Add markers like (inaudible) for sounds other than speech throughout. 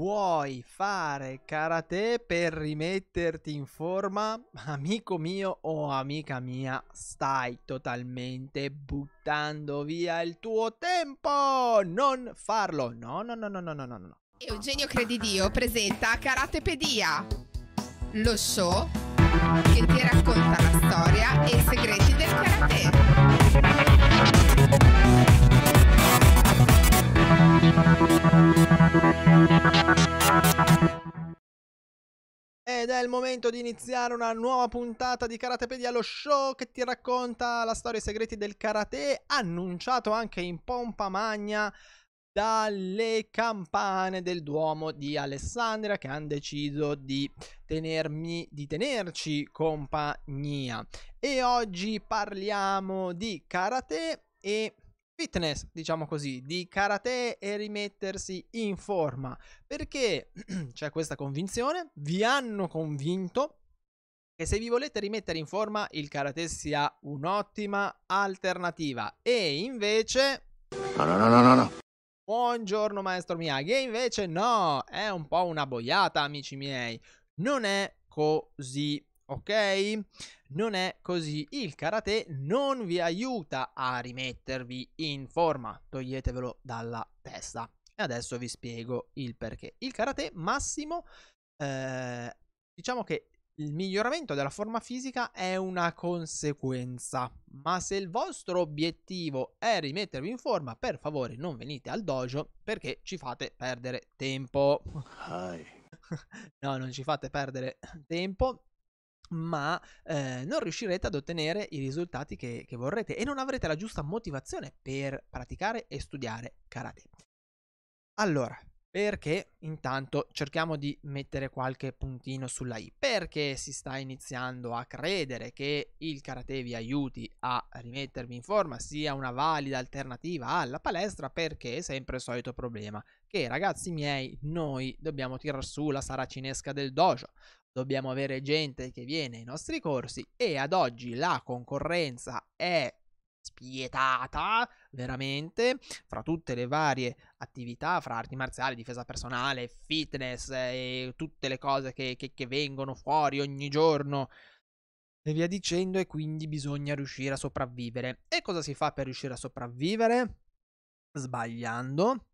Vuoi fare karate per rimetterti in forma? (laughs) Amico mio o amica mia, stai totalmente buttando via il tuo tempo! Non farlo! No, no, no, no, no, no, no, Eugenio Credidio presenta Karatepedia, lo show che ti racconta la storia e i segreti del karate. Ed è il momento di iniziare una nuova puntata di Karatepedia, lo show che ti racconta la storia e i segreti del karate, annunciato anche in pompa magna dalle campane del Duomo di Alessandria che hanno deciso di, tenermi, di tenerci compagnia. E oggi parliamo di karate e fitness, diciamo così, di karate e rimettersi in forma, perché (clears throat) c'è questa convinzione, vi hanno convinto che se vi volete rimettere in forma il karate sia un'ottima alternativa e invece No, no, no, no, no. no. Buongiorno maestro Miyagi, e invece no, è un po' una boiata, amici miei. Non è così, ok? non è così. Il karate non vi aiuta a rimettervi in forma, toglietevelo dalla testa. E adesso vi spiego il perché. Il karate massimo, eh, diciamo che il miglioramento della forma fisica è una conseguenza, ma se il vostro obiettivo è rimettervi in forma, per favore non venite al dojo perché ci fate perdere tempo. Hi. (laughs) no, non ci fate perdere tempo ma eh, non riuscirete ad ottenere i risultati che, che vorrete e non avrete la giusta motivazione per praticare e studiare karate. Allora, perché intanto cerchiamo di mettere qualche puntino sulla I. Perché si sta iniziando a credere che il karate vi aiuti a rimettervi in forma sia una valida alternativa alla palestra? Perché è sempre il solito problema che ragazzi miei noi dobbiamo tirar su la saracinesca del dojo dobbiamo avere gente che viene ai nostri corsi e ad oggi la concorrenza è spietata veramente fra tutte le varie attività fra arti marziali, difesa personale, fitness eh, e tutte le cose che, che, che vengono fuori ogni giorno e via dicendo e quindi bisogna riuscire a sopravvivere e cosa si fa per riuscire a sopravvivere? Sbagliando,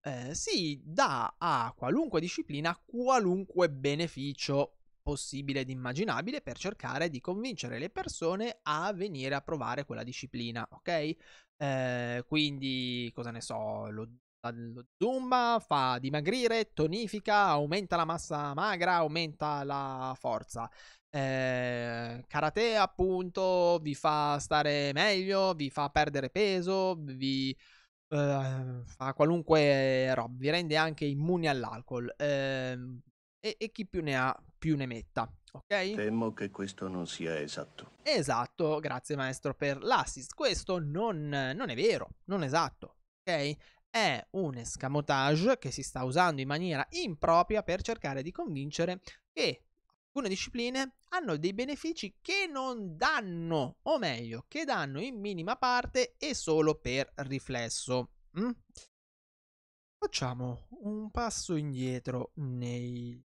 eh, si dà a qualunque disciplina qualunque beneficio possibile ed immaginabile per cercare di convincere le persone a venire a provare quella disciplina, ok? Eh, quindi, cosa ne so, lo, lo zumba fa dimagrire, tonifica, aumenta la massa magra, aumenta la forza. Eh, karate appunto vi fa stare meglio, vi fa perdere peso, vi eh, fa qualunque roba, vi rende anche immuni all'alcol. Eh, e, e, chi più ne ha più ne metta. Ok? Temo che questo non sia esatto. Esatto, grazie maestro per l'assist. Questo non, non è vero, non è esatto. Ok? È un escamotage che si sta usando in maniera impropria per cercare di convincere che alcune discipline hanno dei benefici che non danno, o meglio, che danno in minima parte e solo per riflesso. Mm? Facciamo un passo indietro nei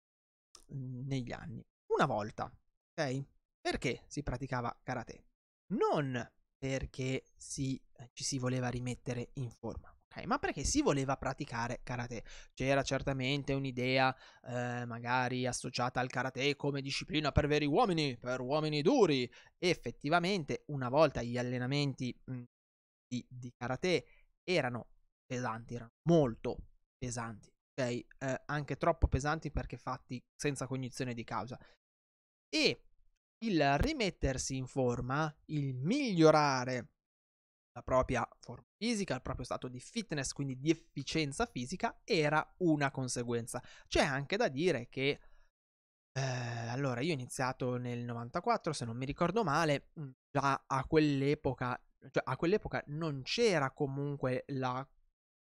negli anni. Una volta, ok? Perché si praticava karate? Non perché si, eh, ci si voleva rimettere in forma, ok? ma perché si voleva praticare karate? C'era certamente un'idea, eh, magari associata al karate come disciplina per veri uomini, per uomini duri. Effettivamente, una volta gli allenamenti mh, mm, di, di, karate erano pesanti, erano molto pesanti eh, anche troppo pesanti perché fatti senza cognizione di causa. E il rimettersi in forma, il migliorare la propria forma fisica, il proprio stato di fitness, quindi di efficienza fisica, era una conseguenza. C'è anche da dire che eh, allora io ho iniziato nel 94, se non mi ricordo male, mhmm, già a quell'epoca, cioè a quell'epoca non c'era comunque la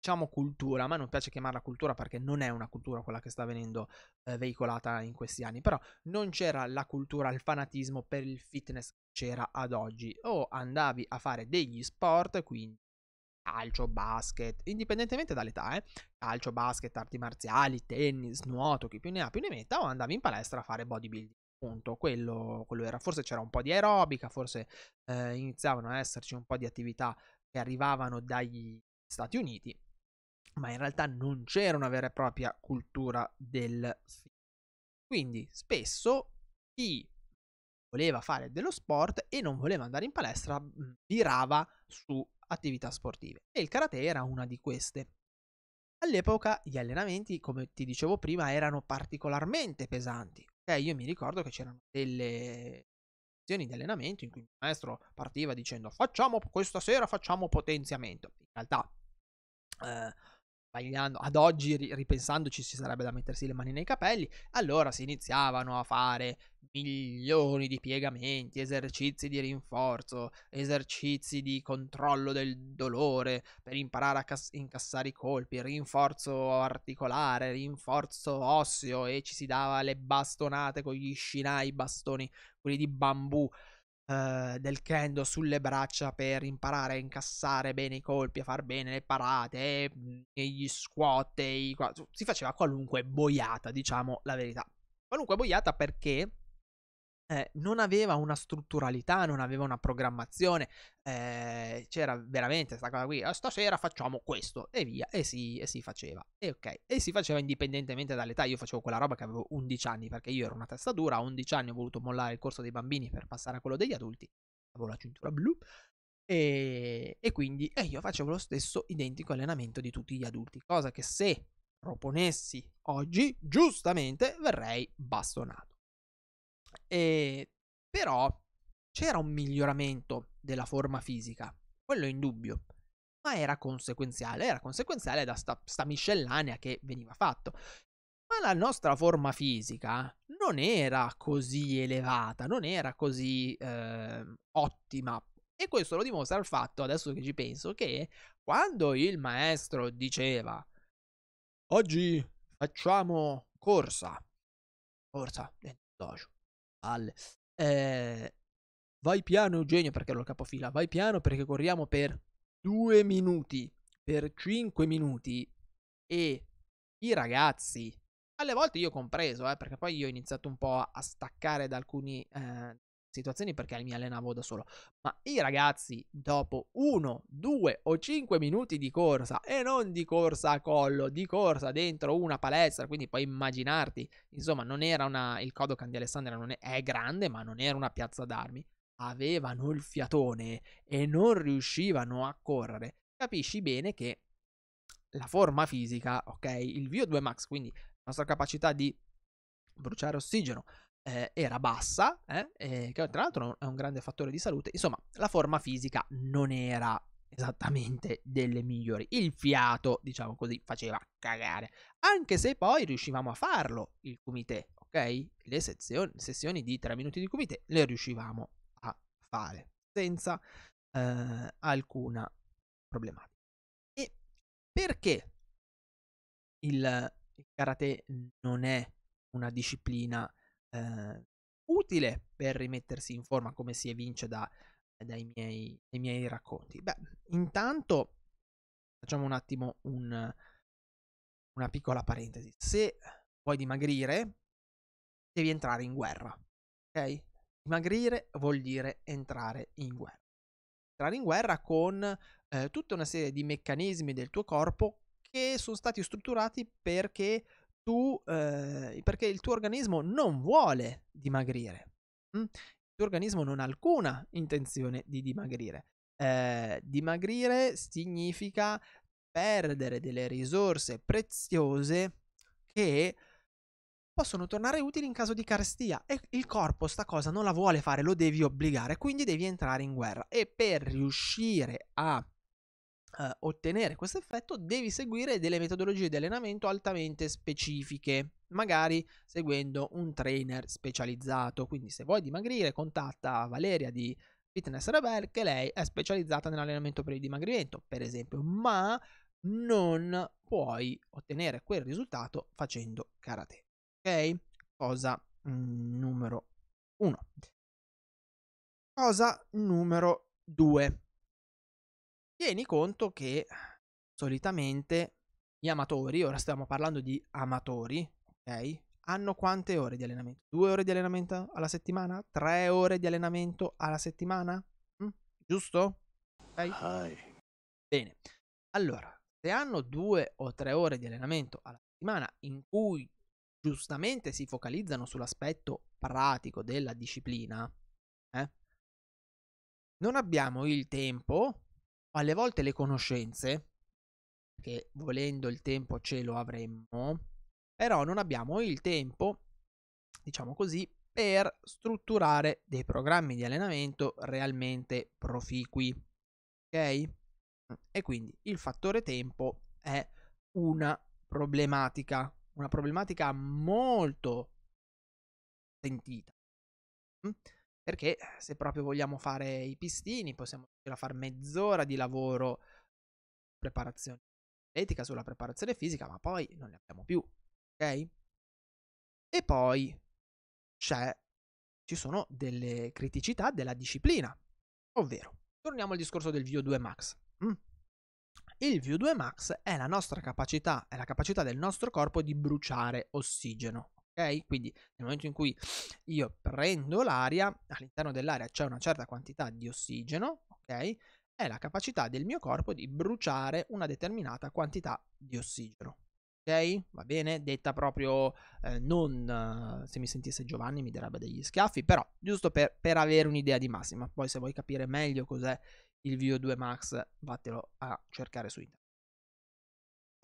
diciamo cultura, ma non piace chiamarla cultura perché non è una cultura quella che sta venendo eh, veicolata in questi anni, però non c'era la cultura, il fanatismo per il fitness che c'era ad oggi, o andavi a fare degli sport, quindi calcio, basket, indipendentemente dall'età, eh? calcio, basket, arti marziali, tennis, nuoto, chi più ne ha più ne metta, o andavi in palestra a fare bodybuilding. Punto. Quello, quello era, forse c'era un po' di aerobica, forse eh, iniziavano a esserci un po' di attività che arrivavano dagli Stati Uniti, ma in realtà non c'era una vera e propria cultura del film. Quindi spesso chi voleva fare dello sport e non voleva andare in palestra virava su attività sportive e il karate era una di queste. All'epoca gli allenamenti, come ti dicevo prima, erano particolarmente pesanti. Eh, io mi ricordo che c'erano delle lezioni di allenamento in cui il maestro partiva dicendo facciamo questa sera facciamo potenziamento. In realtà eh, sbagliando, ad oggi ripensandoci ci sarebbe da mettersi le mani nei capelli, allora si iniziavano a fare milioni di piegamenti, esercizi di rinforzo, esercizi di controllo del dolore per imparare a cas- incassare i colpi, rinforzo articolare, rinforzo osseo e ci si dava le bastonate con gli scinai, bastoni, quelli di bambù eh, del kendo sulle braccia per imparare a incassare bene i colpi, a far bene le parate, mm, e gli squat, e i... si faceva qualunque boiata, diciamo la verità. Qualunque boiata perché eh, non aveva una strutturalità, non aveva una programmazione, eh, c'era veramente questa cosa qui, ah, stasera facciamo questo e via, e si, e si faceva, e ok, e si faceva indipendentemente dall'età, io facevo quella roba che avevo 11 anni perché io ero una testa dura, a 11 anni ho voluto mollare il corso dei bambini per passare a quello degli adulti, avevo la cintura blu, e, e quindi e io facevo lo stesso identico allenamento di tutti gli adulti, cosa che se proponessi oggi, giustamente verrei bastonato. E, ehm, però c'era un miglioramento della forma fisica, quello in dubbio, ma era conseguenziale, era conseguenziale da sta, sta miscellanea che veniva fatto. Ma la nostra forma fisica non era così elevata, non era così eh, ottima. E questo lo dimostra il fatto, adesso che ci penso, che quando il maestro diceva oggi facciamo corsa, corsa dentro dojo, palle. Eh, vai piano Eugenio perché ero il capofila, vai piano perché corriamo per due minuti, per cinque minuti e i ragazzi, alle volte io compreso, eh, perché poi io ho iniziato un po' a staccare da alcuni, eh, situazioni perché mi allenavo da solo. Ma i ragazzi, dopo 1, 2 o 5 minuti di corsa, e non di corsa a collo, di corsa dentro una palestra, quindi puoi immaginarti, insomma, non era una. Il Kodokan di Alessandria non è, è grande, ma non era una piazza d'armi. Avevano il fiatone e non riuscivano a correre. Capisci bene che la forma fisica, ok, il VO2 max, quindi la nostra capacità di bruciare ossigeno, eh, era bassa, eh, e eh, che tra l'altro è un grande fattore di salute, insomma la forma fisica non era esattamente delle migliori. Il fiato, diciamo così, faceva cagare, anche se poi riuscivamo a farlo il comité, ok? Le sezioni, sessioni di 3 minuti di comité le riuscivamo a fare senza eh, alcuna problematica. E perché il, il karate non è una disciplina eh, utile per rimettersi in forma come si evince da, dai, miei, dai, miei, racconti? Beh, intanto facciamo un attimo un, una piccola parentesi. Se vuoi dimagrire, devi entrare in guerra, ok? Dimagrire vuol dire entrare in guerra. Entrare in guerra con eh, tutta una serie di meccanismi del tuo corpo che sono stati strutturati perché tu, eh, perché il tuo organismo non vuole dimagrire. Hm? Il tuo organismo non ha alcuna intenzione di dimagrire. Eh, dimagrire significa perdere delle risorse preziose che possono tornare utili in caso di carestia e il corpo sta cosa non la vuole fare, lo devi obbligare, quindi devi entrare in guerra e per riuscire a Uh, ottenere questo effetto devi seguire delle metodologie di allenamento altamente specifiche, magari seguendo un trainer specializzato. Quindi se vuoi dimagrire contatta Valeria di Fitness Rebel che lei è specializzata nell'allenamento per il dimagrimento, per esempio, ma non puoi ottenere quel risultato facendo karate. Ok? Cosa mm, numero 1. Cosa numero 2 Tieni conto che solitamente gli amatori, ora stiamo parlando di amatori, ok? Hanno quante ore di allenamento? Due ore di allenamento alla settimana? Tre ore di allenamento alla settimana? Mm? Giusto? Ok? Bene. Allora, se hanno due o tre ore di allenamento alla settimana in cui giustamente si focalizzano sull'aspetto pratico della disciplina, eh, non abbiamo il tempo alle volte le conoscenze, che volendo il tempo ce lo avremmo, però non abbiamo il tempo, diciamo così, per strutturare dei programmi di allenamento realmente proficui. Ok? E quindi il fattore tempo è una problematica, una problematica molto sentita. Perché se proprio vogliamo fare i pistini, possiamo fare mezz'ora di lavoro sulla preparazione atletica, sulla preparazione fisica, ma poi non ne abbiamo più, ok? E poi c'è, ci sono delle criticità della disciplina, ovvero, torniamo al discorso del VO2 Max. Mm. Il VO2 max è la nostra capacità, è la capacità del nostro corpo di bruciare ossigeno. Ok? Quindi nel momento in cui io prendo l'aria, all'interno dell'aria c'è una certa quantità di ossigeno, ok? È la capacità del mio corpo di bruciare una determinata quantità di ossigeno. Ok? Va bene? Detta proprio eh, non eh, se mi sentisse Giovanni mi darebbe degli schiaffi, però giusto per, per avere un'idea di massima. Poi se vuoi capire meglio cos'è il VO2 Max, vattelo a cercare su internet.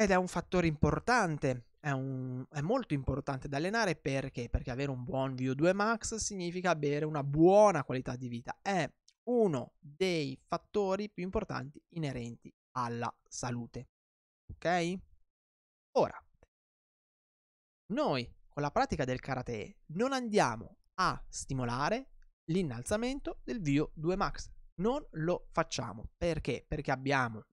Ed è un fattore importante, è, un, è, molto importante da allenare perché? Perché avere un buon VO2 max significa avere una buona qualità di vita. È uno dei fattori più importanti inerenti alla salute. Ok? Ora, noi con la pratica del karate non andiamo a stimolare l'innalzamento del VO2 max. Non lo facciamo perché? Perché abbiamo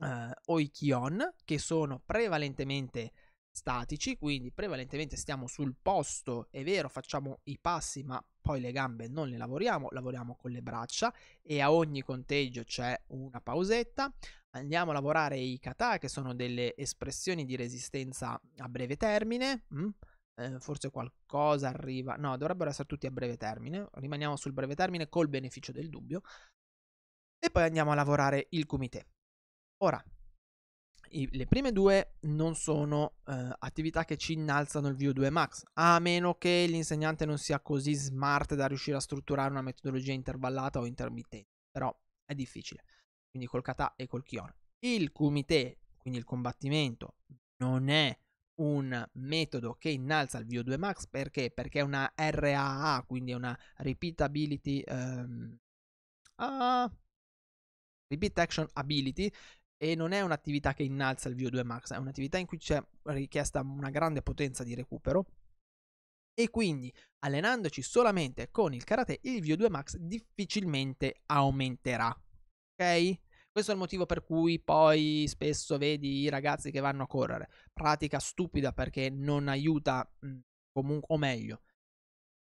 eh, Oikion, che sono prevalentemente statici, quindi prevalentemente stiamo sul posto, è vero, facciamo i passi, ma poi le gambe non le lavoriamo, lavoriamo con le braccia e a ogni conteggio c'è una pausetta. Andiamo a lavorare i kata, che sono delle espressioni di resistenza a breve termine. Mm? Eh, forse qualcosa arriva, no, dovrebbero essere tutti a breve termine. Rimaniamo sul breve termine col beneficio del dubbio. E poi andiamo a lavorare il comité. Ora, i, le prime due non sono eh, attività che ci innalzano il VO2 max, a meno che l'insegnante non sia così smart da riuscire a strutturare una metodologia intervallata o intermittente, però è difficile, quindi col kata e col kion. Il kumite, quindi il combattimento, non è un metodo che innalza il VO2 max perché? Perché è una RAA, quindi è una repeatability um, uh, repeat action ability e non è un'attività che innalza il VO2 max, è un'attività in cui c'è richiesta una grande potenza di recupero e quindi allenandoci solamente con il karate il VO2 max difficilmente aumenterà. Ok? Questo è il motivo per cui poi spesso vedi i ragazzi che vanno a correre, pratica stupida perché non aiuta comunque o meglio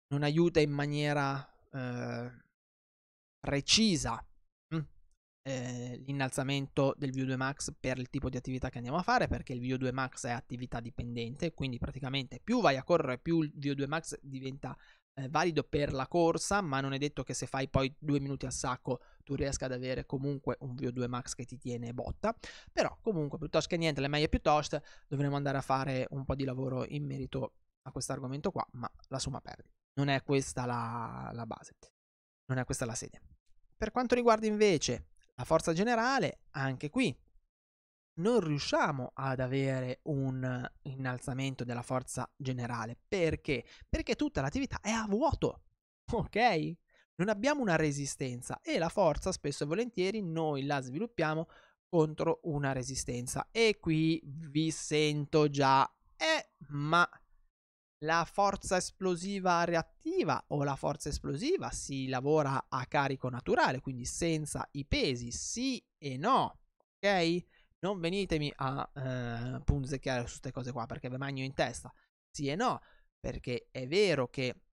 non aiuta in maniera eh, precisa eh, l'innalzamento del VO2 max per il tipo di attività che andiamo a fare, perché il VO2 max è attività dipendente, quindi praticamente più vai a correre, più il VO2 max diventa eh, valido per la corsa, ma non è detto che se fai poi due minuti a sacco tu riesca ad avere comunque un VO2 max che ti tiene botta. Però comunque piuttosto che niente, le maglie piuttosto, dovremo andare a fare un po' di lavoro in merito a questo argomento qua, ma la somma perdi. Non è questa la, la base, non è questa la sede. Per quanto riguarda invece la forza generale, anche qui, non riusciamo ad avere un innalzamento della forza generale. Perché? Perché tutta l'attività è a vuoto, (laughs) ok? Non abbiamo una resistenza e la forza spesso e volentieri noi la sviluppiamo contro una resistenza. E qui vi sento già, eh, ma la forza esplosiva reattiva o la forza esplosiva si lavora a carico naturale, quindi senza i pesi, sì e no, ok? Non venitemi a eh, punzecchiare su queste cose qua perché ve magno in testa, sì e no, perché è vero che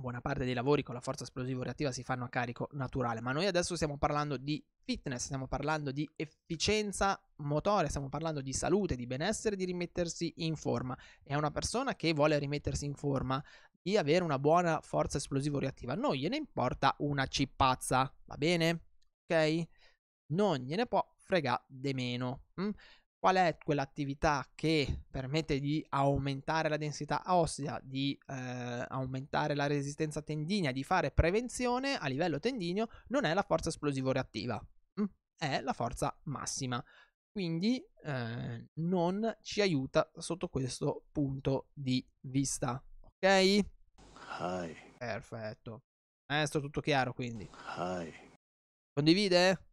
buona parte dei lavori con la forza esplosivo-reattiva si fanno a carico naturale, ma noi adesso stiamo parlando di fitness, stiamo parlando di efficienza motore, stiamo parlando di salute, di benessere, di rimettersi in forma. E a una persona che vuole rimettersi in forma di avere una buona forza esplosivo-reattiva. Non gliene importa una cippazza, va bene? Ok? Non gliene può frega de meno. Mm? qual è quell'attività che permette di aumentare la densità ossea, di eh, aumentare la resistenza tendinea, di fare prevenzione a livello tendineo, non è la forza esplosivo-reattiva, mm, è la forza massima. Quindi eh, non ci aiuta sotto questo punto di vista. Ok? Hi. Perfetto. Eh, tutto chiaro quindi. Hi. Condivide?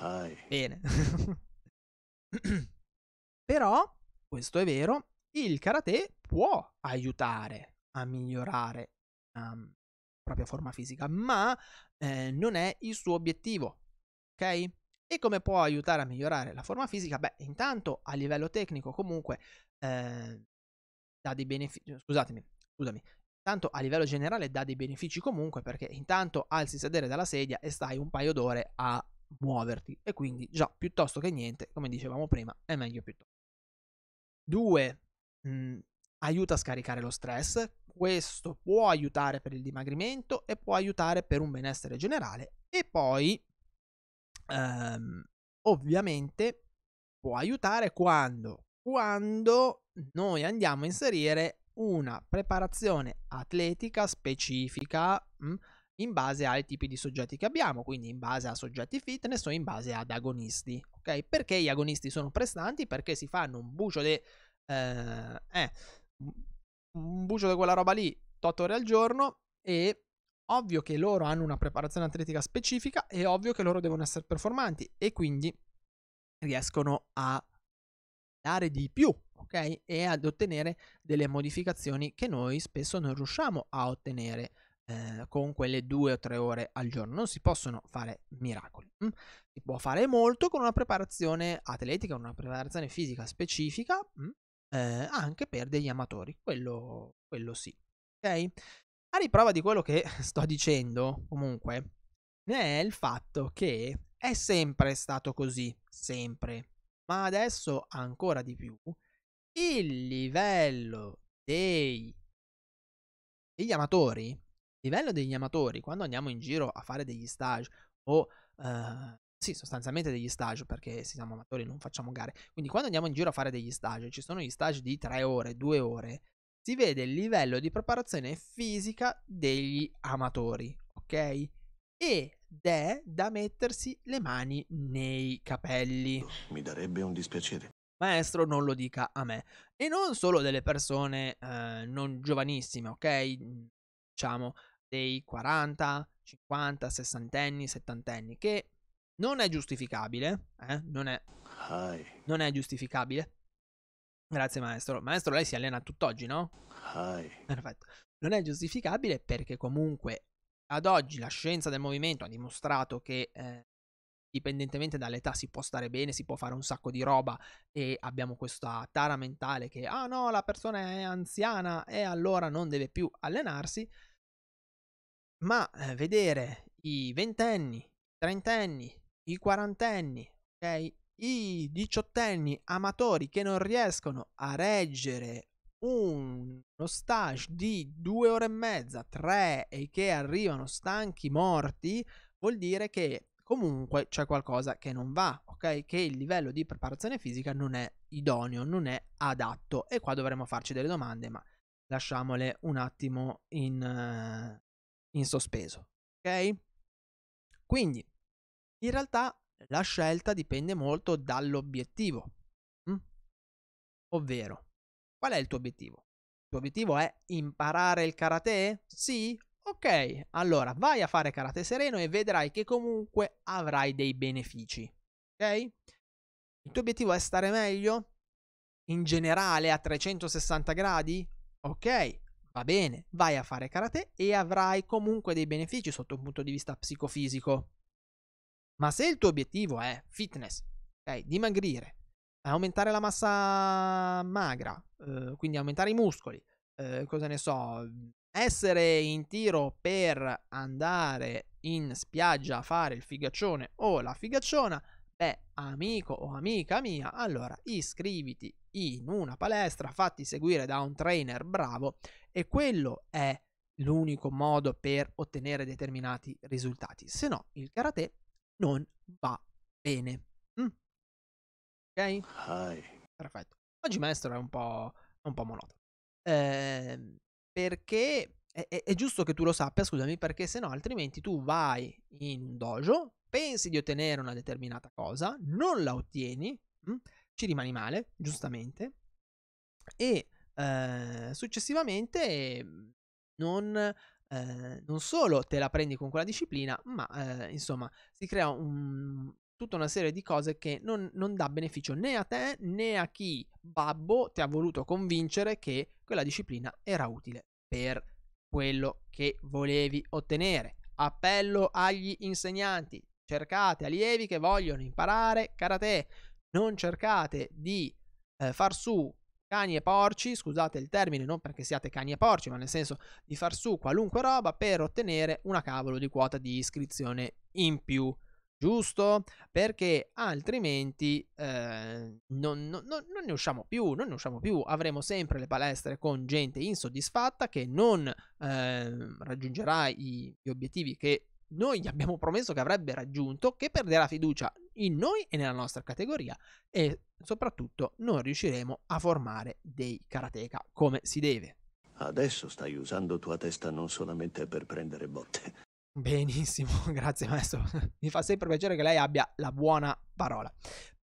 Hi. Bene. (laughs) (clears throat) Però, questo è vero, il karate può aiutare a migliorare ehm, la um, propria forma fisica, ma eh, non è il suo obiettivo. Ok? E come può aiutare a migliorare la forma fisica? Beh, intanto a livello tecnico comunque eh, dà dei benefici, scusatemi, scusami, intanto a livello generale dà dei benefici comunque perché intanto alzi sedere dalla sedia e stai un paio d'ore a muoverti e quindi già piuttosto che niente, come dicevamo prima, è meglio piuttosto. 2. Mm, aiuta a scaricare lo stress, questo può aiutare per il dimagrimento e può aiutare per un benessere generale e poi ehm, ovviamente può aiutare quando, quando noi andiamo a inserire una preparazione atletica specifica mh, mm, in base ai tipi di soggetti che abbiamo, quindi in base a soggetti fitness o in base ad agonisti. Ok? Perché gli agonisti sono prestanti? Perché si fanno un bucio di... Eh, eh, un bucio di quella roba lì 8 ore al giorno e ovvio che loro hanno una preparazione atletica specifica e ovvio che loro devono essere performanti e quindi riescono a dare di più, ok? E ad ottenere delle modificazioni che noi spesso non riusciamo a ottenere eh, con quelle due o tre ore al giorno. Non si possono fare miracoli. Hm? Si può fare molto con una preparazione atletica, una preparazione fisica specifica, hm? eh, anche per degli amatori. Quello, quello sì. Ok? A riprova di quello che (laughs) sto dicendo, comunque, è il fatto che è sempre stato così, sempre, ma adesso ancora di più, il livello dei, degli amatori livello degli amatori, quando andiamo in giro a fare degli stage o eh, sì, sostanzialmente degli stage, perché siamo amatori, non facciamo gare. Quindi quando andiamo in giro a fare degli stage, ci sono gli stage di 3 ore, 2 ore, si vede il livello di preparazione fisica degli amatori, ok? Ed è da mettersi le mani nei capelli. Mi darebbe un dispiacere. Maestro, non lo dica a me. E non solo delle persone eh, non giovanissime, ok? Diciamo, dei 40, 50, 60 anni, 70 anni, che non è giustificabile, eh? non, è, Hi. non è giustificabile. Grazie maestro. Maestro, lei si allena tutt'oggi, no? Hi. Perfetto. Non è giustificabile perché comunque ad oggi la scienza del movimento ha dimostrato che eh, dipendentemente dall'età si può stare bene, si può fare un sacco di roba e abbiamo questa tara mentale che ah no, la persona è anziana e allora non deve più allenarsi, ma eh, vedere i ventenni, i trentenni, i quarantenni, okay, i diciottenni amatori che non riescono a reggere uno stage di due ore e mezza, tre e che arrivano stanchi, morti, vuol dire che comunque c'è qualcosa che non va, ok? Che il livello di preparazione fisica non è idoneo, non è adatto e qua dovremmo farci delle domande, ma lasciamole un attimo in, eh, in sospeso. Ok? Quindi, in realtà la scelta dipende molto dall'obiettivo. Hm? Ovvero, qual è il tuo obiettivo? Il tuo obiettivo è imparare il karate? Sì? Ok, allora vai a fare karate sereno e vedrai che comunque avrai dei benefici. Ok? Il tuo obiettivo è stare meglio? In generale a 360 gradi? Ok, va bene, vai a fare karate e avrai comunque dei benefici sotto un punto di vista psicofisico. Ma se il tuo obiettivo è fitness, okay, dimagrire, aumentare la massa magra, eh, quindi aumentare i muscoli, eh, cosa ne so, essere in tiro per andare in spiaggia a fare il figaccione o la figacciona, è amico o amica mia, allora iscriviti in una palestra, fatti seguire da un trainer bravo e quello è l'unico modo per ottenere determinati risultati, se no il karate non va bene. Mm. Ok? Hi. Perfetto. Oggi maestro è un po', un po monotono. Eh, perché è, è, giusto che tu lo sappia, scusami, perché se no altrimenti tu vai in dojo, pensi di ottenere una determinata cosa, non la ottieni, mh? Mm, ci rimani male, giustamente, e eh, successivamente mm, non, eh, non, solo te la prendi con quella disciplina, ma eh, insomma si crea un, tutta una serie di cose che non, non, dà beneficio né a te né a chi babbo ti ha voluto convincere che quella disciplina era utile per quello che volevi ottenere. Appello agli insegnanti, cercate allievi che vogliono imparare karate, non cercate di eh, far su cani e porci, scusate il termine, non perché siate cani e porci, ma nel senso di far su qualunque roba per ottenere una cavolo di quota di iscrizione in più. Giusto? Perché altrimenti eh, non, non, non, ne usciamo più, non ne usciamo più, avremo sempre le palestre con gente insoddisfatta che non eh, raggiungerà i, gli obiettivi che noi gli abbiamo promesso che avrebbe raggiunto, che perderà fiducia in noi e nella nostra categoria e soprattutto non riusciremo a formare dei karateka come si deve. Adesso stai usando tua testa non solamente per prendere botte. Benissimo, (laughs) grazie maestro. Mi fa sempre piacere che lei abbia la buona parola.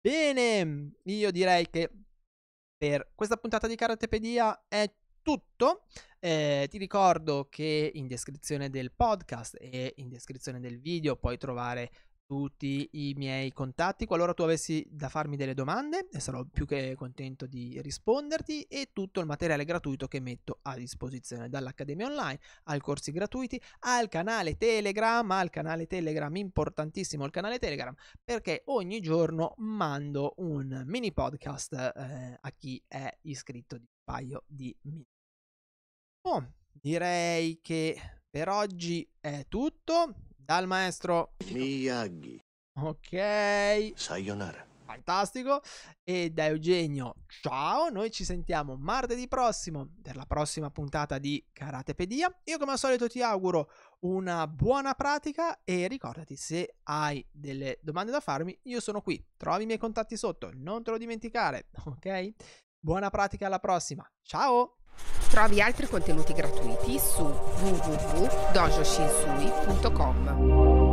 Bene, io direi che per questa puntata di Karatepedia è tutto. Eh, ti ricordo che in descrizione del podcast e in descrizione del video puoi trovare tutti i miei contatti qualora tu avessi da farmi delle domande eh, sarò più che contento di risponderti e tutto il materiale gratuito che metto a disposizione dall'Accademia Online ai corsi gratuiti al canale Telegram al canale Telegram importantissimo il canale Telegram perché ogni giorno mando un mini podcast eh, a chi è iscritto di un paio di minuti oh, direi che per oggi è tutto dal maestro Miyagi. Ok. Sayonara. Fantastico. E da Eugenio, ciao. Noi ci sentiamo martedì prossimo per la prossima puntata di Karatepedia. Io come al solito ti auguro una buona pratica e ricordati se hai delle domande da farmi, io sono qui. Trovi i miei contatti sotto, non te lo dimenticare, ok? Buona pratica alla prossima. Ciao. Trovi altri contenuti gratuiti su www.dojoshinsui.com.